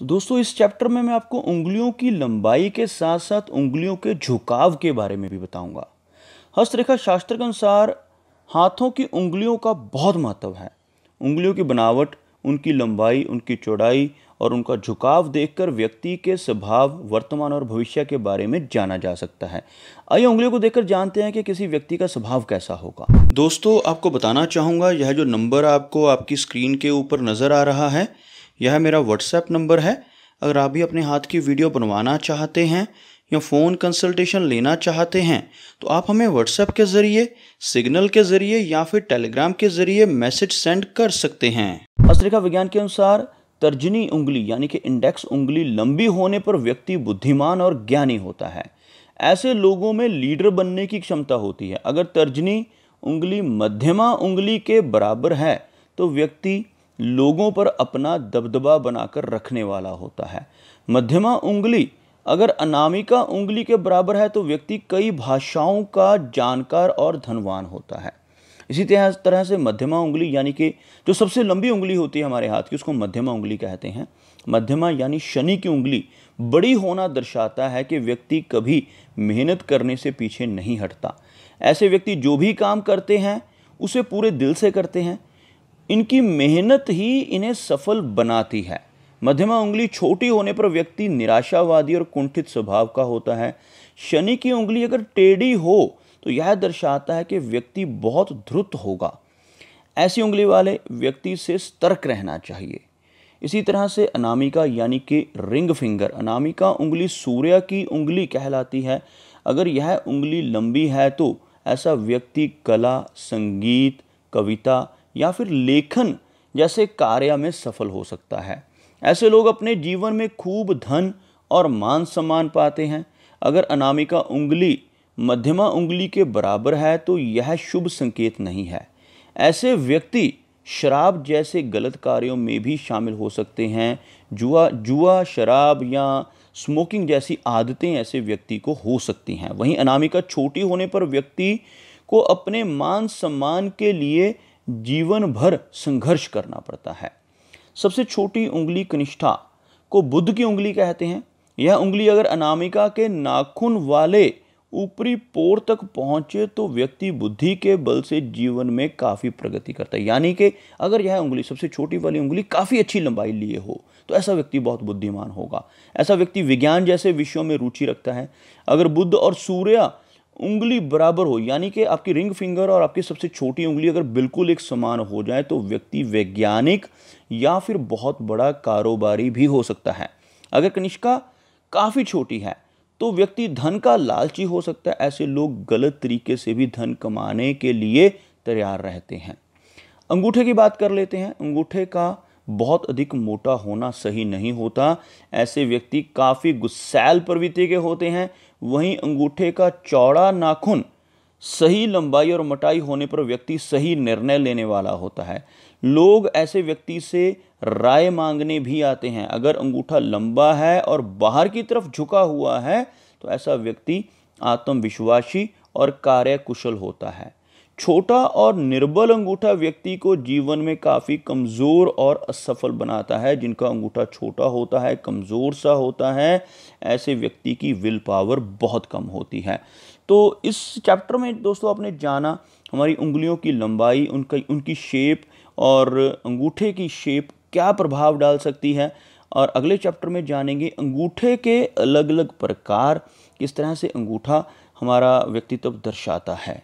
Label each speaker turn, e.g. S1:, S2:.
S1: तो दोस्तों इस चैप्टर में मैं आपको उंगलियों की लंबाई के साथ साथ उंगलियों के झुकाव के बारे में भी बताऊंगा हस्तरेखा शास्त्र के अनुसार हाथों की उंगलियों का बहुत महत्व है उंगलियों की बनावट उनकी लंबाई उनकी चौड़ाई और उनका झुकाव देखकर व्यक्ति के स्वभाव वर्तमान और भविष्य के बारे में जाना जा सकता है आइए उंगलियों को देखकर जानते हैं कि किसी व्यक्ति का स्वभाव कैसा होगा दोस्तों आपको बताना चाहूँगा यह जो नंबर आपको आपकी स्क्रीन के ऊपर नज़र आ रहा है यह मेरा व्हाट्सएप नंबर है अगर आप भी अपने हाथ की वीडियो बनवाना चाहते हैं या फ़ोन कंसल्टेशन लेना चाहते हैं तो आप हमें व्हाट्सएप के ज़रिए सिग्नल के ज़रिए या फिर टेलीग्राम के ज़रिए मैसेज सेंड कर सकते हैं अस्त्रिका विज्ञान के अनुसार तर्जनी उंगली यानी कि इंडेक्स उंगली लंबी होने पर व्यक्ति बुद्धिमान और ज्ञानी होता है ऐसे लोगों में लीडर बनने की क्षमता होती है अगर तर्जनी उंगली मध्यमा उंगली के बराबर है तो व्यक्ति लोगों पर अपना दबदबा बनाकर रखने वाला होता है मध्यमा उंगली अगर अनामिका उंगली के बराबर है तो व्यक्ति कई भाषाओं का जानकार और धनवान होता है इसी तरह तरह से मध्यमा उंगली यानी कि जो सबसे लंबी उंगली होती है हमारे हाथ की उसको मध्यमा उंगली कहते हैं मध्यमा यानी शनि की उंगली बड़ी होना दर्शाता है कि व्यक्ति कभी मेहनत करने से पीछे नहीं हटता ऐसे व्यक्ति जो भी काम करते हैं उसे पूरे दिल से करते हैं इनकी मेहनत ही इन्हें सफल बनाती है मध्यमा उंगली छोटी होने पर व्यक्ति निराशावादी और कुंठित स्वभाव का होता है शनि की उंगली अगर टेढ़ी हो तो यह दर्शाता है कि व्यक्ति बहुत ध्रुत होगा ऐसी उंगली वाले व्यक्ति से सतर्क रहना चाहिए इसी तरह से अनामिका यानी कि रिंग फिंगर अनामिका उंगली सूर्य की उंगली कहलाती है अगर यह उंगली लंबी है तो ऐसा व्यक्ति कला संगीत कविता या फिर लेखन जैसे कार्य में सफल हो सकता है ऐसे लोग अपने जीवन में खूब धन और मान सम्मान पाते हैं अगर अनामिका उंगली मध्यमा उंगली के बराबर है तो यह शुभ संकेत नहीं है ऐसे व्यक्ति शराब जैसे गलत कार्यों में भी शामिल हो सकते हैं जुआ जुआ शराब या स्मोकिंग जैसी आदतें ऐसे व्यक्ति को हो सकती हैं वहीं अनामिका छोटी होने पर व्यक्ति को अपने मान सम्मान के लिए जीवन भर संघर्ष करना पड़ता है सबसे छोटी उंगली कनिष्ठा को बुद्ध की उंगली कहते हैं यह उंगली अगर अनामिका के नाखून वाले ऊपरी पोर तक पहुंचे तो व्यक्ति बुद्धि के बल से जीवन में काफ़ी प्रगति करता है यानी कि अगर यह उंगली सबसे छोटी वाली उंगली काफ़ी अच्छी लंबाई लिए हो तो ऐसा व्यक्ति बहुत बुद्धिमान होगा ऐसा व्यक्ति विज्ञान जैसे विषयों में रुचि रखता है अगर बुद्ध और सूर्य उंगली बराबर हो यानी कि आपकी रिंग फिंगर और आपकी सबसे छोटी उंगली अगर बिल्कुल एक समान हो जाए तो व्यक्ति वैज्ञानिक या फिर बहुत बड़ा कारोबारी भी हो सकता है अगर कनिष्का काफ़ी छोटी है तो व्यक्ति धन का लालची हो सकता है ऐसे लोग गलत तरीके से भी धन कमाने के लिए तैयार रहते हैं अंगूठे की बात कर लेते हैं अंगूठे का बहुत अधिक मोटा होना सही नहीं होता ऐसे व्यक्ति काफ़ी गुस्सैल प्रवृत्ति के होते हैं वहीं अंगूठे का चौड़ा नाखून सही लंबाई और मोटाई होने पर व्यक्ति सही निर्णय लेने वाला होता है लोग ऐसे व्यक्ति से राय मांगने भी आते हैं अगर अंगूठा लंबा है और बाहर की तरफ झुका हुआ है तो ऐसा व्यक्ति आत्मविश्वासी और कार्य कुशल होता है छोटा और निर्बल अंगूठा व्यक्ति को जीवन में काफ़ी कमज़ोर और असफल बनाता है जिनका अंगूठा छोटा होता है कमज़ोर सा होता है ऐसे व्यक्ति की विल पावर बहुत कम होती है तो इस चैप्टर में दोस्तों आपने जाना हमारी उंगलियों की लंबाई उनका उनकी शेप और अंगूठे की शेप क्या प्रभाव डाल सकती है और अगले चैप्टर में जानेंगे अंगूठे के अलग अलग प्रकार किस तरह से अंगूठा हमारा व्यक्तित्व दर्शाता है